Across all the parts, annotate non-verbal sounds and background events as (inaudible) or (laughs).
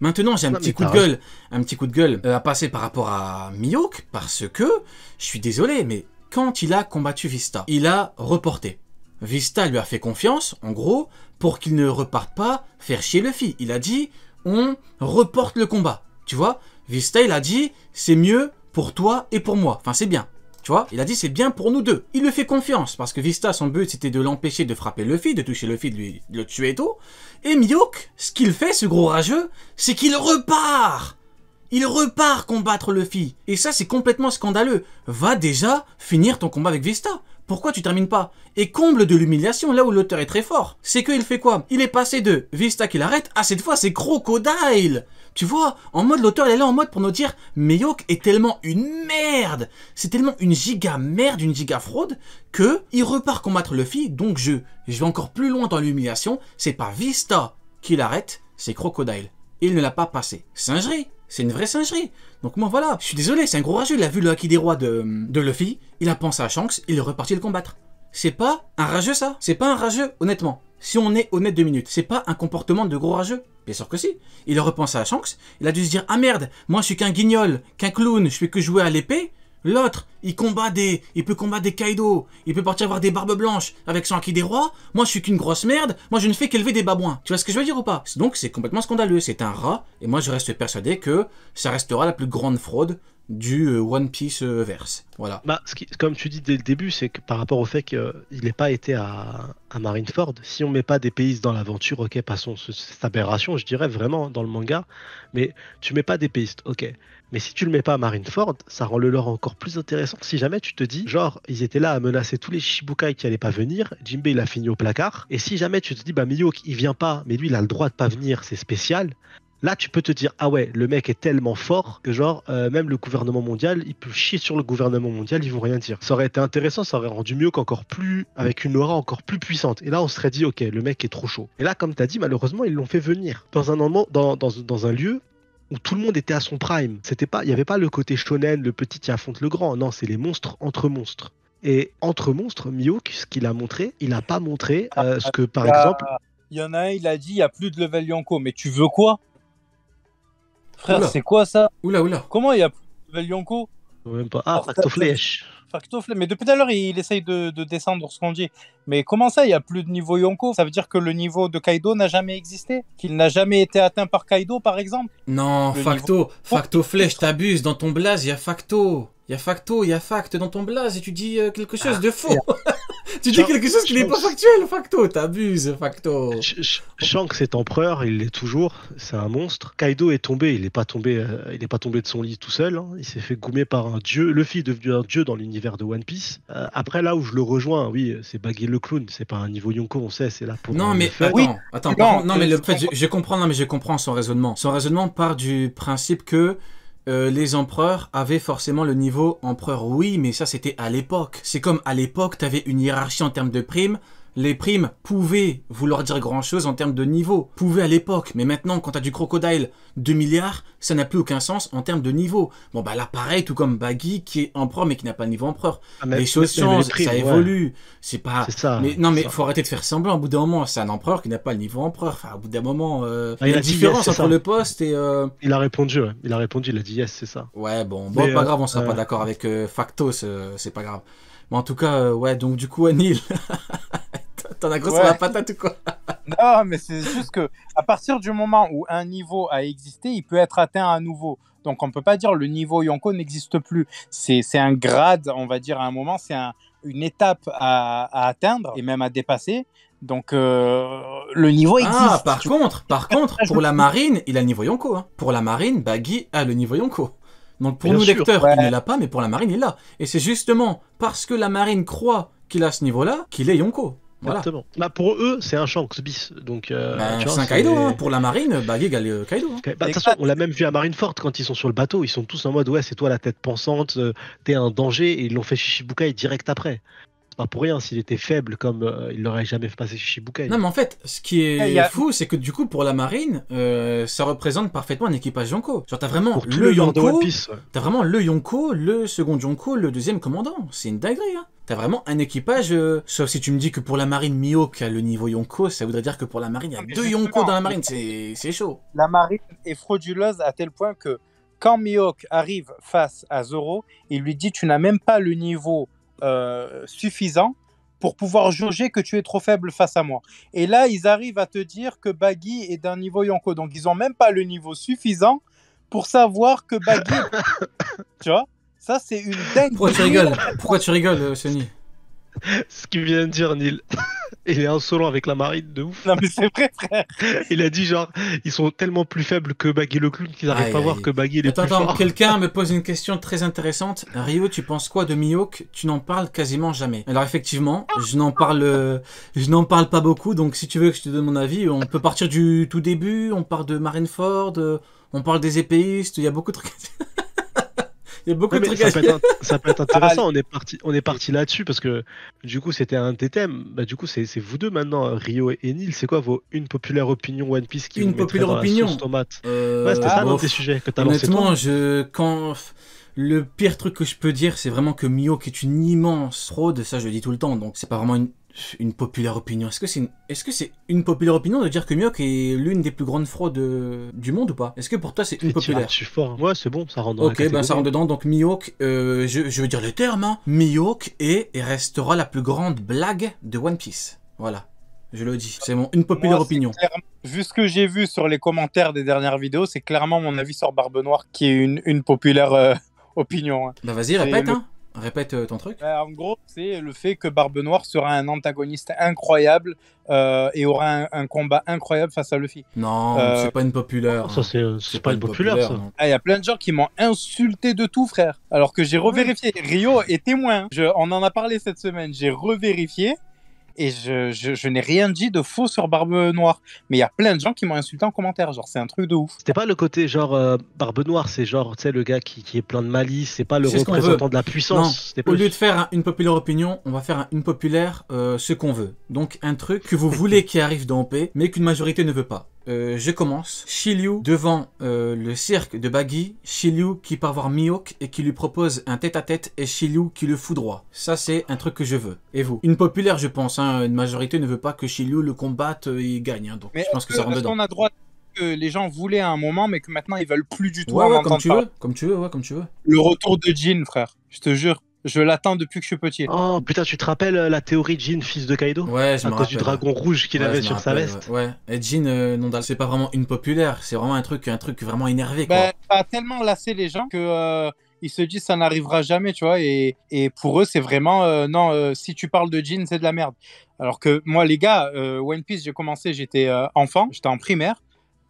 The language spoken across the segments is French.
Maintenant, j'ai un petit coup de gueule, un petit coup de gueule euh, à passer par rapport à Miyok, parce que, je suis désolé, mais quand il a combattu Vista, il a reporté. Vista lui a fait confiance, en gros, pour qu'il ne reparte pas faire chier Luffy. Il a dit, on reporte le combat, tu vois Vista, il a dit, c'est mieux pour toi et pour moi. Enfin, c'est bien. Tu vois, il a dit c'est bien pour nous deux. Il lui fait confiance parce que Vista, son but c'était de l'empêcher de frapper Luffy, de toucher Luffy, de, lui, de le tuer et tout. Et Miyok, ce qu'il fait, ce gros rageux, c'est qu'il repart il repart combattre Luffy. Et ça, c'est complètement scandaleux. Va déjà finir ton combat avec Vista. Pourquoi tu termines pas Et comble de l'humiliation, là où l'auteur est très fort. C'est qu'il fait quoi Il est passé de Vista qui l'arrête à cette fois c'est Crocodile tu vois, en mode l'auteur il est là en mode pour nous dire Meyok est tellement une merde, c'est tellement une giga merde, une giga fraude que il repart combattre Luffy. Donc je, je vais encore plus loin dans l'humiliation. C'est pas Vista qui l'arrête, c'est Crocodile. Il ne l'a pas passé. Singerie, c'est une vraie singerie. Donc moi voilà, je suis désolé, c'est un gros rageux. Il a vu le haki des rois de, de Luffy, il a pensé à Shanks, il est reparti le combattre. C'est pas un rageux ça, c'est pas un rageux honnêtement si on est honnête deux minutes, c'est pas un comportement de gros rageux Bien sûr que si. Il a repensé à Shanks, il a dû se dire Ah merde, moi je suis qu'un guignol, qu'un clown, je fais que jouer à l'épée. L'autre, il combat des. Il peut combattre des Kaido, il peut partir voir des barbes blanches avec son acquis des rois. Moi je suis qu'une grosse merde, moi je ne fais qu'élever des babouins. Tu vois ce que je veux dire ou pas Donc c'est complètement scandaleux, c'est un rat, et moi je reste persuadé que ça restera la plus grande fraude du euh, One Piece euh, verse. Voilà. Bah, ce comme tu dis dès le début, c'est que par rapport au fait qu'il euh, n'ait pas été à, Marineford, si on met pas des pays dans l'aventure, ok, passons cette aberration, je dirais vraiment hein, dans le manga, mais tu mets pas des pays, ok. Mais si tu le mets pas à Marineford, ça rend le lore encore plus intéressant. Si jamais tu te dis, genre, ils étaient là à menacer tous les Shibukai qui n'allaient pas venir, Jimbe il a fini au placard, et si jamais tu te dis, bah Miyok il vient pas, mais lui il a le droit de pas venir, c'est spécial, Là, tu peux te dire, ah ouais, le mec est tellement fort que, genre, euh, même le gouvernement mondial, il peut chier sur le gouvernement mondial, ils vont rien dire. Ça aurait été intéressant, ça aurait rendu mieux qu'encore plus, avec une aura encore plus puissante. Et là, on serait dit, ok, le mec est trop chaud. Et là, comme t'as dit, malheureusement, ils l'ont fait venir dans un, endroit dans, dans, un lieu où tout le monde était à son prime. C'était pas, il n'y avait pas le côté shonen, le petit qui affronte le grand. Non, c'est les monstres entre monstres. Et entre monstres, Miyok, ce qu'il a montré, il n'a pas montré euh, ce que, par ah, exemple. Il y en a il a dit il n'y a plus de level Yonko, mais tu veux quoi Frère, c'est quoi ça Oula, oula. Comment il y a plus Yonko Même pas. Ah, Facto Flèche. Mais depuis tout à l'heure, il essaye de, descendre ce qu'on dit. Mais comment ça, il n'y a plus de niveau Yonko Ça veut dire que le niveau de Kaido n'a jamais existé Qu'il n'a jamais été atteint par Kaido, par exemple Non, Facto. Facto Flèche, t'abuses. Dans ton blaze, il y a Facto. Il y a Facto, il y a Fact dans ton blaze et tu dis euh, quelque chose de ah, faux. (laughs) tu dis quelque chose qui n'est pas factuel, facto, t'abuses, facto. Shanks cet empereur, il l'est toujours, c'est un monstre. Kaido est tombé, il n'est pas tombé, euh, il pas tombé de son lit tout seul. Hein. Il s'est fait goumer par un dieu. Luffy est devenu un dieu dans l'univers de One Piece. Euh, après là où je le rejoins, oui, c'est Baggy le clown, c'est pas un niveau Yonko, on sait, c'est là pour. Non euh, mais attends, attends, non, mais le fait, je, comprends, mais je comprends son raisonnement. Son raisonnement part du principe que euh, les empereurs avaient forcément le niveau empereur, oui, mais ça c'était à l'époque. C'est comme à l'époque, t'avais une hiérarchie en termes de primes, les primes pouvaient vouloir dire grand-chose en termes de niveau. Pouvaient à l'époque, mais maintenant, quand tu as du crocodile 2 milliards, ça n'a plus aucun sens en termes de niveau. Bon, bah là, pareil, tout comme Baggy, qui est empereur, mais qui n'a pas le niveau empereur. Ah, les choses changent, ça évolue. C'est pas... Ça, mais, non, mais il faut arrêter de faire semblant. Au bout d'un moment, c'est un empereur qui n'a pas le niveau empereur. Enfin, au bout d'un moment, euh, ah, il y a la différence entre le poste et... Euh, il a répondu, Il a répondu, il a dit yes, c'est ça. Ouais, bon, bon pas grave, on sera euh, pas d'accord avec Factos, c'est pas grave. Mais en tout cas, ouais, donc du coup, Anil... (laughs) T'en as la patate ou quoi Non, mais c'est juste que à partir du moment où un niveau a existé, il peut être atteint à nouveau. Donc on ne peut pas dire le niveau Yonko n'existe plus. C'est un grade, on va dire à un moment, c'est une étape à, atteindre et même à dépasser. Donc euh, le niveau ah, existe. Ah par contre, par contre, pour la marine, il a le niveau Yonko. Hein. Pour la marine, Bagui a le niveau Yonko. Donc pour nous lecteurs, il ne l'a pas, mais pour la marine, il l'a. Et c'est justement parce que la marine croit qu'il a ce niveau-là qu'il est Yonko. Bah, pour eux, c'est un Shanks bis. Donc, euh, bah, c'est un Kaido. Hein. Pour la marine, bah, est euh, Kaido. Hein. Bah, on l'a même vu à Marine Forte quand ils sont sur le bateau. Ils sont tous en mode Ouais, c'est toi la tête pensante, euh, t'es un danger. Et ils l'ont fait Shishibukai direct après. C'est pas pour rien. S'il était faible, comme il n'aurait jamais fait passer Shishibukai. Non, mais en fait, ce qui est eh, fou, c'est que du coup, pour la marine, ça représente parfaitement un équipage Yonko. Genre, t'as vraiment le Yonko. vraiment le Yonko, le second Yonko, le deuxième commandant. C'est une dinguerie. Hein. T'as vraiment un équipage, euh, sauf si tu me dis que pour la marine, Mihawk a le niveau Yonko, ça voudrait dire que pour la marine, il y a deux Yonko dans la marine, c'est chaud. La marine est frauduleuse à tel point que quand Mihawk arrive face à Zoro, il lui dit Tu n'as même pas le niveau euh, suffisant pour pouvoir juger que tu es trop faible face à moi. Et là, ils arrivent à te dire que Baggy est d'un niveau Yonko. Donc, ils n'ont même pas le niveau suffisant pour savoir que Baggy. (laughs) tu vois ça, c'est une dingue. Pourquoi tu rigoles Pourquoi tu rigoles, euh, Sony Ce qu'il vient de dire, Neil. (laughs) Il est insolent avec la marine de ouf. Non, mais c'est vrai, frère. (laughs) Il a dit genre, ils sont tellement plus faibles que Baggy le clown qu'ils n'arrivent pas à voir que Baggy est attends, Attends, quelqu'un me pose une (laughs) question très intéressante. Rio, tu penses quoi de Mihawk Tu n'en parles quasiment jamais. Alors effectivement, je n'en parle, euh, je n'en parle pas beaucoup. Donc si tu veux que je te donne mon avis, on peut partir du tout début. On parle de Marineford. Euh, on parle des épéistes. Il y a beaucoup de trucs. Il y a beaucoup de trucs ça, peut être, ça peut être intéressant. on est parti, parti là-dessus parce que du coup, c'était un des thèmes. Bah, du coup, c'est vous deux maintenant, Rio et Nil C'est quoi vos une populaire opinion One Piece qui une populaire opinion tomate euh, C'était ça ah, dans tes sujets Honnêtement, je quand le pire truc que je peux dire, c'est vraiment que Mio, qui est une immense fraude, ça je le dis tout le temps, donc c'est pas vraiment une une populaire opinion. Est-ce que c'est une... Est-ce que c'est une populaire opinion de dire que Mioc est l'une des plus grandes fraudes euh, du monde ou pas Est-ce que pour toi c'est une (laughs) populaire Je suis fort. Hein. Ouais, c'est bon, ça rentre. Dans ok, ben ça rentre dedans. Donc Mioc, euh, je, veux dire le terme, Hein. est et restera la plus grande blague de One Piece. Voilà, je le dis. C'est mon une populaire opinion. vu ce que j'ai vu sur les commentaires des dernières vidéos, c'est clairement mon avis sur Barbe Noire qui est une, une populaire euh, (laughs) opinion. Hein. Bah vas-y, répète. Répète euh, ton truc. Bah, en gros, c'est le fait que Barbe Noire sera un antagoniste incroyable euh, et aura un, combat incroyable face à Luffy. Non, euh, c'est pas une populaire. Ça, c'est, pas, une populaire, ça. Il ah, y a plein de gens qui m'ont insulté de tout, frère. Alors que j'ai revérifié. Rio est témoin. Je, on en a parlé cette semaine. J'ai revérifié et je, je, n'ai rien dit de faux sur Barbe Noire. Mais il y a plein de gens qui m'ont insulté en commentaire, genre c'est un truc de ouf. C'était pas le côté genre euh, Barbe Noire, c'est genre, tu sais, le gars qui, est plein de malice, c'est pas le représentant de la puissance. pas Au lieu de faire une populaire opinion, on va faire une populaire euh, ce qu'on veut. Donc un truc que vous voulez qui arrive dans P, mais qu'une majorité ne veut pas. Euh, je commence. Shiryu devant euh, le cirque de Baggy, Shiryu qui part voir Miok et qui lui propose un tête-à-tête et Shiryu qui le fout droit. Ça c'est un truc que je veux. Et vous Une populaire je pense, hein. une majorité ne veut pas que Shiryu le combatte et euh, gagne. Hein. donc je pense que, ça rentre dedans. On a droit que les gens voulaient à un moment, mais que maintenant ils veulent plus du tout. Ouais, comme tu veux, comme tu veux, ouais, comme tu veux. Le retour de Jin, frère. Je te jure. Je l'attends depuis que je suis petit. Oh putain, tu te rappelles euh, la théorie de Jin, fils de Kaido Ouais, je À cause du dragon rouge qu'il avait sur sa veste. Ouais. Et Jin, euh, non, c'est pas vraiment une populaire, c'est vraiment un truc, un truc vraiment énervé Bah, ça a tellement lassé les gens que euh, se disent ça n'arrivera jamais, tu vois. Et, et pour eux, c'est vraiment non, si tu parles de Jin, c'est de la merde. Alors que moi, les gars, One Piece, j'ai commencé, j'étais enfant, j'étais en primaire.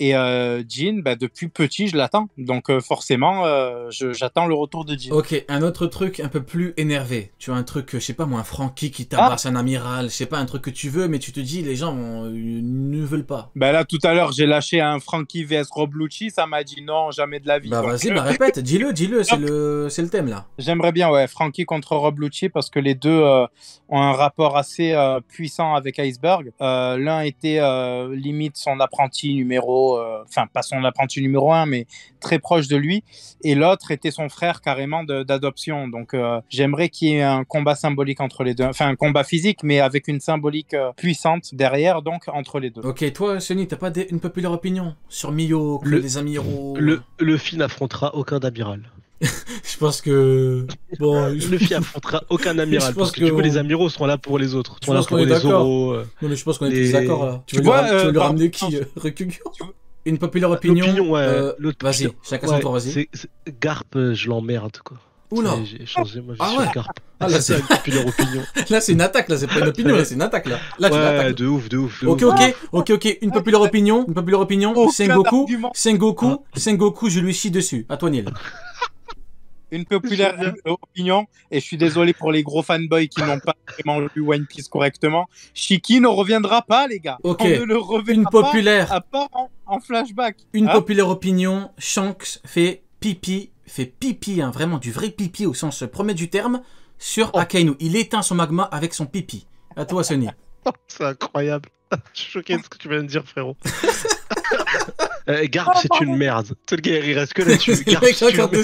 Et euh, Jean, bah, depuis petit, je l'attends. Donc euh, forcément, euh, j'attends le retour de Jean. Ok, un autre truc un peu plus énervé. Tu as un truc, je sais pas moi, un Frankie qui ah t'abrace, un amiral, je sais pas, un truc que tu veux, mais tu te dis, les gens ne veulent pas. Bah là, tout à l'heure, j'ai lâché un Frankie vs Rob Lucci. ça m'a dit non, jamais de la vie. Bah vas-y, bah, euh, répète, dis-le, dis-le, (laughs) c'est le, thème là. J'aimerais bien, ouais, Frankie contre Rob Lucci parce que les deux ont un rapport assez puissant avec Iceberg. L'un était limite son apprenti numéro euh, enfin pas son apprenti numéro un, mais très proche de lui. Et l'autre était son frère carrément d'adoption. Donc euh, j'aimerais qu'il y ait un combat symbolique entre les deux, enfin un combat physique, mais avec une symbolique euh, puissante derrière, donc entre les deux. Ok, toi, Sony, t'as pas une populaire opinion sur Mio, les les le, film affrontera aucun d'amiral je pense que bon, je... le affrontera aucun (laughs) amiral. je pense parce que, les amiraux seront là pour les autres. Je pense qu'on est d'accord. Non, mais je pense qu'on est euh, tous d'accord là. Tu, vois, tu veux lui euh, ramener qui euh, Une populaire opinion. l'autre. ouais. Vas-y, chacun son tour, vas-y. Garp, je l'emmerde quoi. Oula J'ai changé, moi je ah ouais. Garp. Ah, là, (laughs) c'est une populaire opinion. (laughs) Là, c'est une attaque, là, c'est pas une opinion, là, c'est une attaque, là. Là, tu ouais, de ouf, de ouf. ok, ok, ok, ok, une populaire opinion, une populaire opinion. Sengoku, Sengoku, hein Sengoku, je lui chie dessus. À toi, Neil une populaire opinion, et je suis désolé pour les gros fanboys qui n'ont pas vraiment lu One Piece correctement. Shiki ne reviendra pas, les gars. On ne le une populaire. Pas, à part en, flashback. Une hein populaire opinion. Shanks fait pipi, fait pipi, hein, vraiment du vrai pipi au sens premier du terme, sur oh. Akainu. Il éteint son magma avec son pipi. À toi, Sony. (laughs) C'est incroyable. (laughs) Je suis choqué de ce que tu viens de dire, frérot. (laughs) Eh, garde, c'est oh, une merde. Tout le gars, il reste que là-dessus. c'est une merde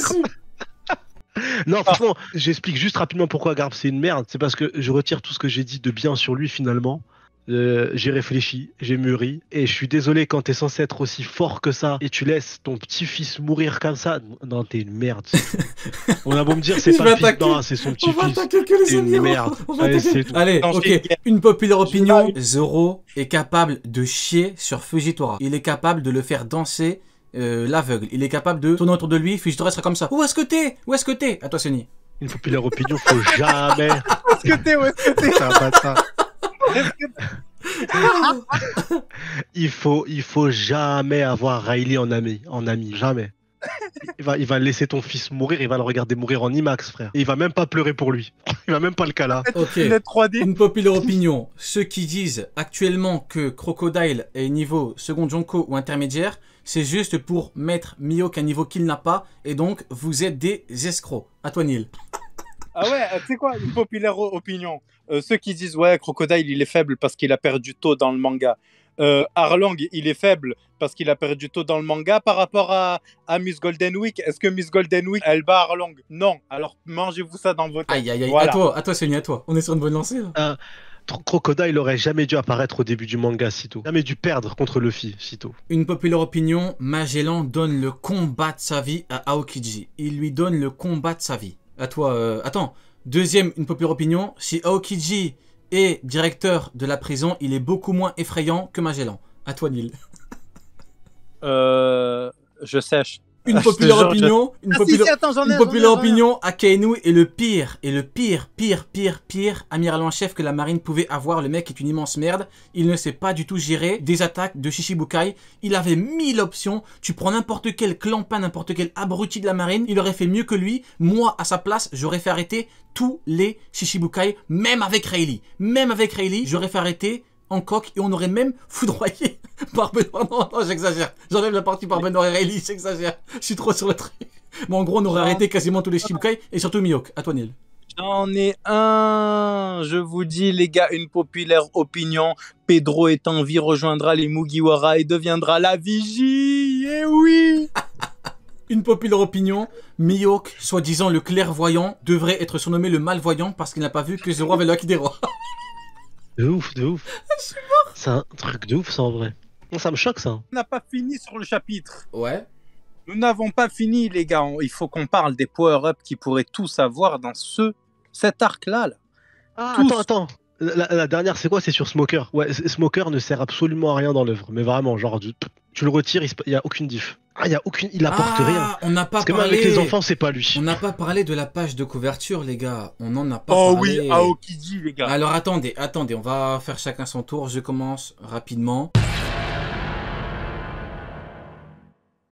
non, ah. franchement, j'explique juste rapidement pourquoi Garb c'est une merde. C'est parce que je retire tout ce que j'ai dit de bien sur lui finalement. Euh, j'ai réfléchi, j'ai mûri, et je suis désolé quand t'es censé être aussi fort que ça et tu laisses ton petit-fils mourir comme ça. Non, t'es une merde. (laughs) On a beau me dire, c'est pas le fils, non, c'est son petit-fils. une merde. Allez, Allez ok, une populaire opinion. Zoro est capable de chier sur Fujitora. Il est capable de le faire danser euh, l'aveugle. Il est capable de tourner autour de lui, puis je restera comme ça. Où est-ce que t'es Où est-ce que t'es À toi, Sony. Une populaire opinion, faut jamais. (laughs) Où est-ce que t'es Où est-ce que t'es C'est un bâtard. il faut, il faut jamais avoir Riley en ami, en ami, jamais. Il va, il va laisser ton fils mourir, il va le regarder mourir en IMAX, frère. Et il va même pas pleurer pour lui. (laughs) Il va même pas le cas là. Ok. Une populaire opinion. Ceux qui disent actuellement que Crocodile est niveau second Jonko ou intermédiaire, c'est juste pour mettre Mio à niveau qu'il n'a pas, et donc vous êtes des escrocs. À toi, Neil. Ah ouais, euh, tu sais quoi, une populaire opinion. Euh, ceux qui disent, ouais, Crocodile, il est faible parce qu'il a perdu tôt dans le manga. Euh, Arlong, il est faible parce qu'il a perdu tôt dans le manga par rapport à, Miss Golden Week. Est-ce que Miss Golden Week, elle bat Arlong Non. Alors mangez-vous ça dans votre. Aïe, aïe, aïe. À toi, à toi, Sony, à toi. On est sur une bonne lancée. Euh, Crocodile aurait jamais dû apparaître au début du manga Sito. Jamais dû perdre contre Luffy Sito. Une populaire opinion, Magellan donne le combat de sa vie à Aokiji. Il lui donne le combat de sa vie. À toi, euh, attends. Deuxième, une populaire opinion, si Aokiji est directeur de la prison, il est beaucoup moins effrayant que Magellan. À toi, Neil. euh, je sèche une populaire opinion, une, populaire opinion, Akainu est le pire, et le pire, pire, pire, pire amiral en chef que la marine pouvait avoir. Le mec est une immense merde. Il ne sait pas du tout gérer des attaques de Shishibukai. Il avait mille options. Tu prends n'importe quel clampin, n'importe quel abruti de la marine, il aurait fait mieux que lui. Moi, à sa place, j'aurais fait arrêter tous les Shishibukai, même avec Rayleigh. Même avec Rayleigh, j'aurais fait arrêter coq et on aurait même foudroyé (laughs) par Benoît. Non, j'exagère. J'enlève la partie par Benoît et j'exagère. Je suis trop sur le truc. Mais en gros, on aurait arrêté quasiment tous les Shibukai et surtout Miyok. À toi, J'en ai un. Je vous dis, les gars, une populaire opinion. Pedro est en vie, rejoindra les Mugiwara et deviendra la vigie. Eh oui! (laughs) une populaire opinion, Miyok, soi-disant le clairvoyant, devrait être surnommé le malvoyant parce qu'il n'a pas vu que roi avait le des rois. (laughs) De ouf, de ouf. (laughs) C'est un truc de ouf, ça, en vrai. Ça me choque, ça. On n'a pas fini sur le chapitre. Ouais. Nous n'avons pas fini, les gars. Il faut qu'on parle des power ups qui pourraient tous avoir dans ce cet arc-là. Là. Ah, attends, attends. La, dernière, c'est quoi C'est sur Smoker. Ouais, Smoker ne sert absolument à rien dans l'œuvre, mais vraiment, genre, tu, le retires, il n'y a aucune diff. Ah, il a aucune, il apporte ah, rien. On n'a pas parlé. avec les enfants, c'est pas lui. On n'a pas parlé de la page de couverture, les gars. On n'en a pas oh parlé. Oh oui, Aokiji, ah, les gars. Alors attendez, attendez, on va faire chacun son tour. Je commence rapidement.